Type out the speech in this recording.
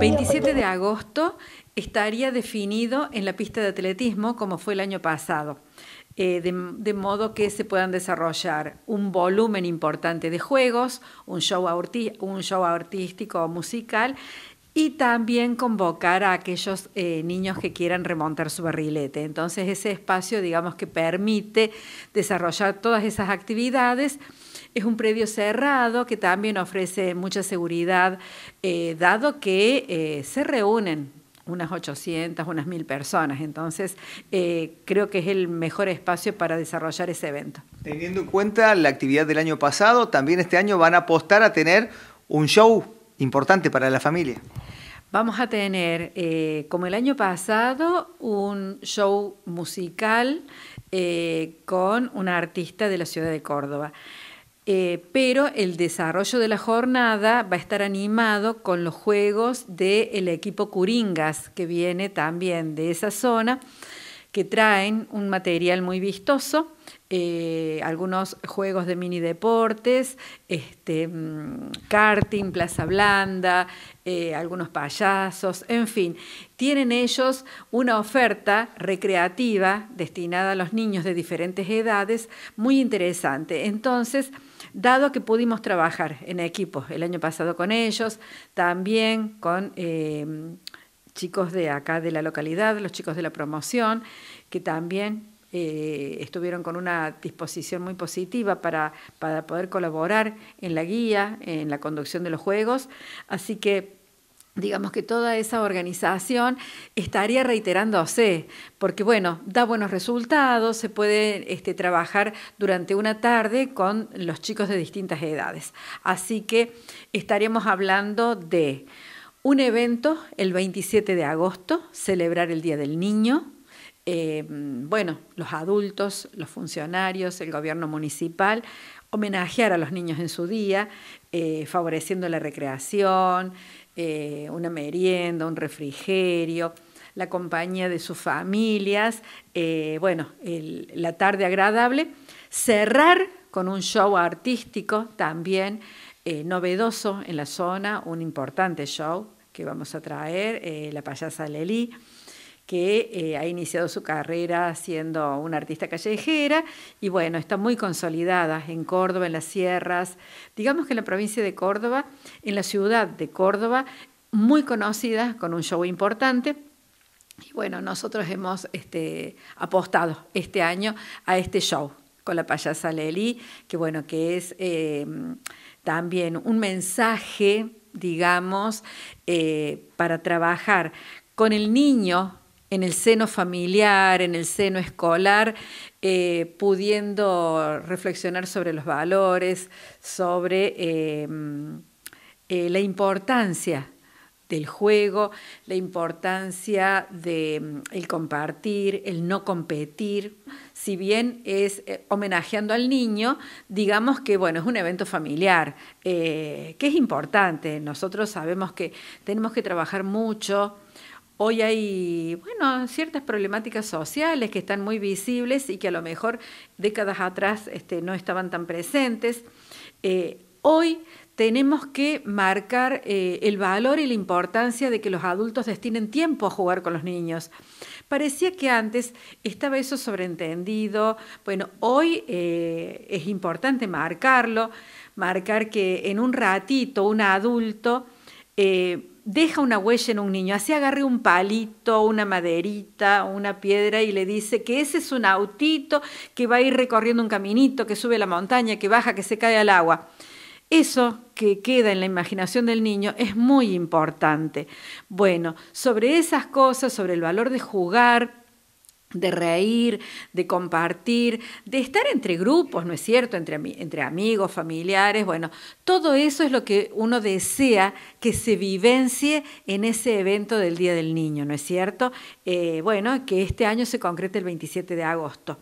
27 de agosto estaría definido en la pista de atletismo como fue el año pasado, eh, de, modo que se puedan desarrollar un volumen importante de juegos, un show, un show artístico o musical y también convocar a aquellos eh, niños que quieran remontar su barrilete. Entonces ese espacio digamos que permite desarrollar todas esas actividades es un predio cerrado que también ofrece mucha seguridad, eh, dado que eh, se reúnen unas 800, unas 1000 personas. Entonces, eh, creo que es el mejor espacio para desarrollar ese evento. Teniendo en cuenta la actividad del año pasado, también este año van a apostar a tener un show importante para la familia. Vamos a tener, como el año pasado, un show musical con una artista de la ciudad de Córdoba. Eh, pero el desarrollo de la jornada va a estar animado con los juegos del equipo Curingas, que viene también de esa zona, que traen un material muy vistoso, eh, algunos juegos de mini deportes, este, mm, karting, plaza blanda, eh, algunos payasos, en fin. Tienen ellos una oferta recreativa destinada a los niños de diferentes edades muy interesante. Entonces, dado que pudimos trabajar en equipo el año pasado con ellos, también con eh, chicos de acá de la localidad, los chicos de la promoción, que también eh, estuvieron con una disposición muy positiva para, para poder colaborar en la guía, en la conducción de los juegos. Así que digamos que toda esa organización estaría reiterándose, porque bueno, da buenos resultados, se puede este, trabajar durante una tarde con los chicos de distintas edades. Así que estaríamos hablando de un evento el 27 de agosto, celebrar el Día del Niño, eh, bueno, los adultos, los funcionarios, el gobierno municipal, homenajear a los niños en su día, eh, favoreciendo la recreación, eh, una merienda, un refrigerio, la compañía de sus familias, eh, bueno, la tarde agradable. Cerrar con un show artístico también eh, novedoso en la zona, un importante show que vamos a traer, la payasa Lelí que eh, ha iniciado su carrera siendo una artista callejera y bueno, está muy consolidada en Córdoba, en las sierras, digamos que en la provincia de Córdoba, en la ciudad de Córdoba, muy conocida, con un show importante. Y bueno, nosotros hemos este, apostado este año a este show con la payasa Leli, que bueno, que es em, también un mensaje, digamos, eh, para trabajar con el niño en el seno familiar, en el seno escolar, eh, pudiendo reflexionar sobre los valores, sobre em, eh, la importancia del juego, la importancia de em, el compartir, el no competir, si bien es eh, homenajeando al niño, digamos que bueno es un evento familiar que es importante. Nosotros sabemos que tenemos que trabajar mucho Hoy hay, ciertas problemáticas sociales que están muy visibles y que a lo mejor décadas atrás este, no estaban tan presentes. Eh, hoy tenemos que marcar eh, el valor y la importancia de que los adultos destinen tiempo a jugar con los niños. Parecía que antes estaba eso sobreentendido. Bueno, hoy eh, es importante marcarlo, marcar que en un ratito un adulto eh, deja una huella en un niño. Así agarre un palito, una maderita, una piedra y le dice que ese es un autito que va a ir recorriendo un caminito, que sube la montaña, que baja, que se cae al agua. Eso que queda en la imaginación del niño es muy importante. Bueno, sobre esas cosas, sobre el valor de jugar, de reír, de compartir, de estar entre grupos, ¿no es cierto? Entre, entre, amigos, familiares, bueno, todo eso es lo que uno desea que se vivencie en ese evento del Día del Niño, ¿no es cierto? Eh, bueno, que este año se concrete el 27 de agosto.